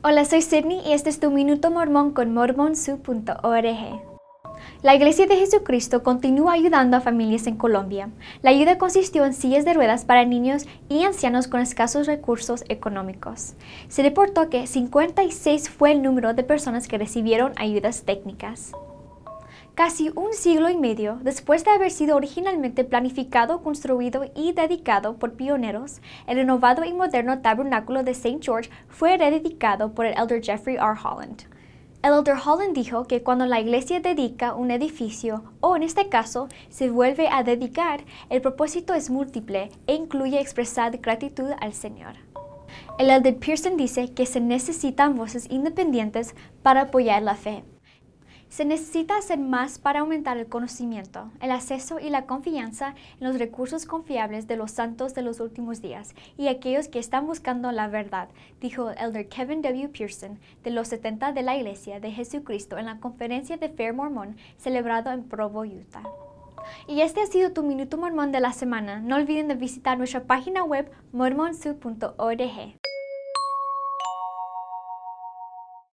Hola, soy Sydney y este es tu Minuto Mormón con mormonsu.org. La Iglesia de Jesucristo continúa ayudando a familias en Colombia. La ayuda consistió en sillas de ruedas para niños y ancianos con escasos recursos económicos. Se reportó que 56 fue el número de personas que recibieron ayudas técnicas. Casi un siglo y medio después de haber sido originalmente planificado, construido y dedicado por pioneros, el renovado y moderno tabernáculo de St. George fue rededicado por el elder Jeffrey R. Holland. El elder Holland dijo que cuando la iglesia dedica un edificio, o en este caso se vuelve a dedicar, el propósito es múltiple e incluye expresar gratitud al Señor. El elder Pearson dice que se necesitan voces independientes para apoyar la fe se necesita hacer más para aumentar el conocimiento, el acceso y la confianza en los recursos confiables de los santos de los últimos días y aquellos que están buscando la verdad, dijo el elder Kevin W. Pearson de los 70 de la Iglesia de Jesucristo en la conferencia de Fair Mormon celebrado en Provo, Utah. Y este ha sido tu Minuto Mormón de la semana. No olviden de visitar nuestra página web mormonsu.org.